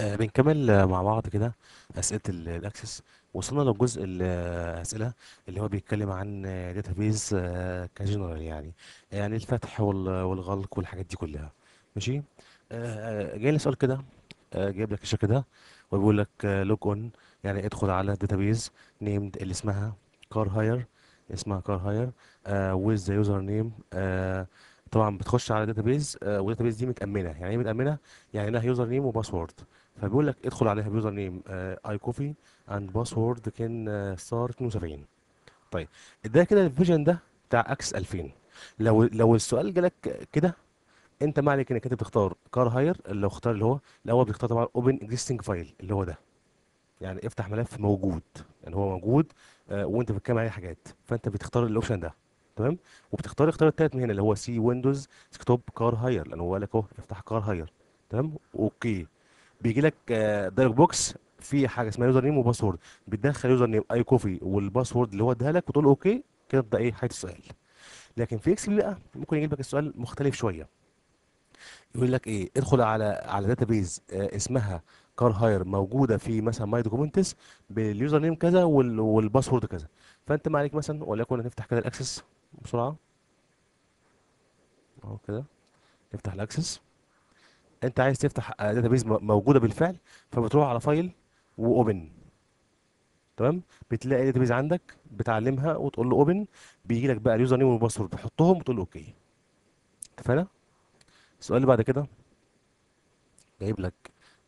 آه، بنكمل مع بعض كده أسئلة الأكسس وصلنا للجزء الأسئلة اللي هو بيتكلم عن داتابيز آه، كجنرال يعني يعني الفتح والغلق والحاجات دي كلها ماشي آه، جاي لي سؤال كده جايب لك الشكل ده وبيقول لك لوج اون يعني ادخل على داتابيز نيمد اللي اسمها كار هاير اسمها كار هاير ويز ذا يوزر نيم طبعا بتخش على داتابيز آه، والداتابيز دي متامنه يعني ايه متامنه يعني لها يوزر نيم وباسورد فبيقول لك ادخل عليها بيوزر نيم اي كوفي اند باسورد كان ستار 72 طيب ده كده الفيجن ده بتاع اكس 2000 لو لو السؤال جالك كده انت ما عليك انك انت بتختار كار هاير اللي هو اختار اللي هو الاول بتختار طبعا اوبن اكزيستنج فايل اللي هو ده يعني افتح ملف موجود يعني هو موجود آه، وانت بتتكلم عليه حاجات فانت بتختار الاوبشن ده تمام وبتختار اختيار الثالث من هنا اللي هو سي ويندوز ديسكتوب كار هاير لان هو قال لك اهو افتح كار هاير تمام اوكي بيجي لك دايلوج آه، بوكس في حاجه اسمها يوزر نيم وباسورد بتدخل يوزر نيم اي كوفي والباسورد اللي هو اداها لك وتقول اوكي كده تبدا ايه حيث السؤال لكن في اكس بقى ممكن يجيب لك السؤال مختلف شويه يقول لك ايه ادخل على على داتا آه، بيز اسمها كار هاير موجوده في مثلا ماي دوكيومنتس باليوزر نيم كذا والباسورد كذا فانت ما عليك مثلا وليكن نفتح كده الاكسس بسرعة اهو كده نفتح الاكسس انت عايز تفتح داتابيز موجودة بالفعل فبتروح على فايل واوبن تمام بتلاقي داتابيز عندك بتعلمها وتقول له اوبن بيجي لك بقى اليوزر نيم والباسورد تحطهم وتقول له اوكي اتفقنا السؤال اللي بعد كده جايب لك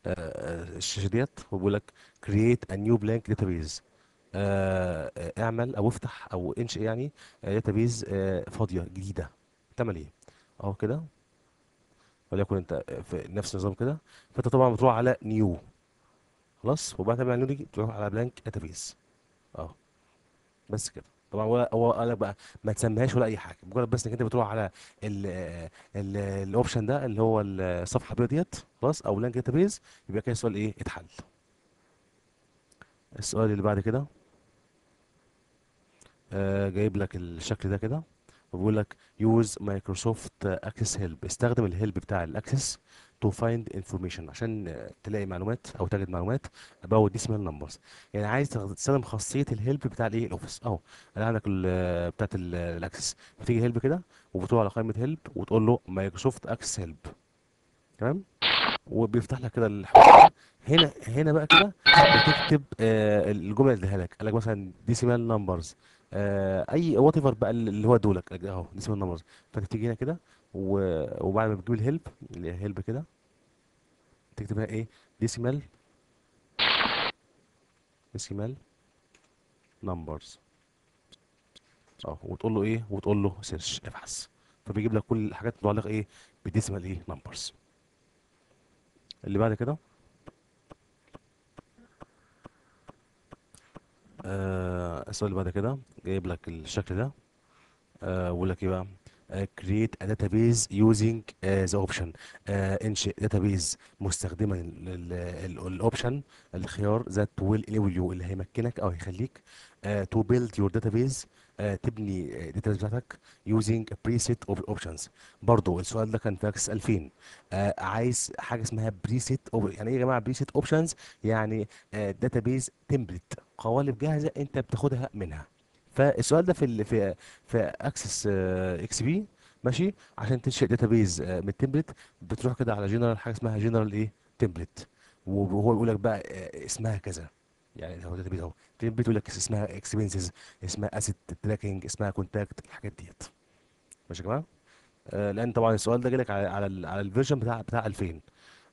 آه، آه، الشاشه ديت وبيقول لك create a new blank database آه،, آه، اعمل او افتح او انشئ يعني داتابيز آه، آه، فاضيه جديده تعمل ايه اهو كده وليكن انت في نفس النظام كده فانت طبعا بتروح على نيو خلاص وبعد ما نيو دي تروح على بلانك داتابيز اه بس كده طبعا هو قال لك بقى ما تسميهاش ولا اي حاجه مجرد بس انك انت بتروح على الاوبشن ده اللي هو الصفحه البيضاء ديت خلاص او لانك داتابيز يبقى كده السؤال ايه اتحل السؤال اللي بعد كده آه، جايب لك الشكل ده كده وبيقول لك يوز مايكروسوفت اكسس هيلب استخدم الهيلب بتاع الاكسس تو فايند انفورميشن عشان تلاقي معلومات او تجد معلومات about decimal نمبرز يعني عايز تستخدم خاصيه الهيلب بتاع الايه الاوفيس اهو انا عندك بتاعت الاكسس بتيجي هيلب كده وبتروح على قائمه هيلب وتقول له مايكروسوفت اكسس هيلب تمام وبيفتح لك كده الحوار هنا هنا بقى كده بتكتب آه، الجمله اللي اديها لك قال لك مثلا ديسيمال نمبرز آه، اي وات ايفر بقى اللي هو دولك اهو دي اسمها النمر فانت بتيجي هنا كده وبعد ما بتجيب الهيلب الهيلب هيلب كده تكتب هنا ايه ديسيمال ديسيمال نمبرز اه وتقول له ايه وتقول له سيرش ابحث فبيجيب لك كل الحاجات المتعلقه ايه بديسيمال ايه نمبرز اللي بعد كده آه، السؤال اللي بعد كده جايب لك الشكل ده آه بقول لك ايه بقى آه، create a database using آه، the option انشئ database مستخدما الاوبشن الخيار that will enable you اللي هيمكنك او هيخليك to build your database آه تبني الداتا بتاعتك using a preset of options برضو السؤال ده كان فاكس 2000 عايز حاجه اسمها preset يعني ايه يا جماعه preset options يعني database template قوالب جاهزه انت بتاخدها منها فالسؤال ده في الـ في في اكسس آه، اكس بي ماشي عشان تنشئ داتابيز آه، من التمبلت بتروح كده على جنرال حاجه اسمها جنرال ايه تمبلت وهو بيقول لك بقى آه، اسمها كذا يعني هو داتابيز اهو تمبلت يقول لك اسمها اكسبنسز اسمها اسيت تراكنج اسمها كونتاكت الحاجات ديت ماشي يا جماعه لان طبعا السؤال ده جالك على على الفيرجن بتاع بتاع 2000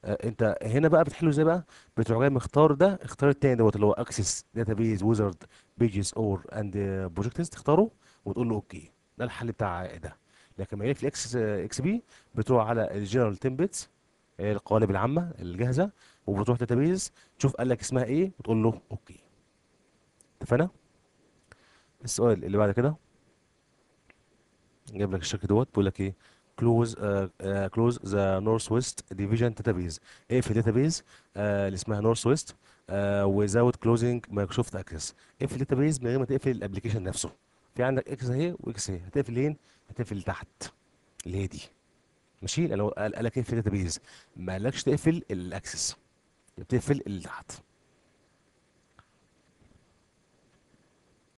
آه، انت هنا بقى بتحله ازاي بقى بتروح جاي مختار ده اختار التاني دوت اللي هو اكسس داتابيز ويزارد بيجز اور اند بروجكتس تختاره وتقول له اوكي ده الحل بتاع ده لكن لما في الاكس اكس بي بتروح على الجنرال تمبلتس آه، القوالب العامه الجاهزه وبتروح داتابيز تشوف قال لك اسمها ايه وتقول له اوكي اتفقنا السؤال اللي بعد كده جايب لك الشكل دوت بيقول لك ايه كلوز كلوز ذا نورث ويست ديفيجن داتابيز اقفل داتابيز اللي اسمها نورث ويست وزاوت كلوزنج مايكروسوفت اكسس اقفل داتابيز من غير ما تقفل الابلكيشن نفسه في عندك اكس اهي واكس اهي هتقفل لين هتقفل تحت اللي هي دي ماشي قال لك اقفل داتابيز ما قالكش تقفل الاكسس بتقفل اللي تحت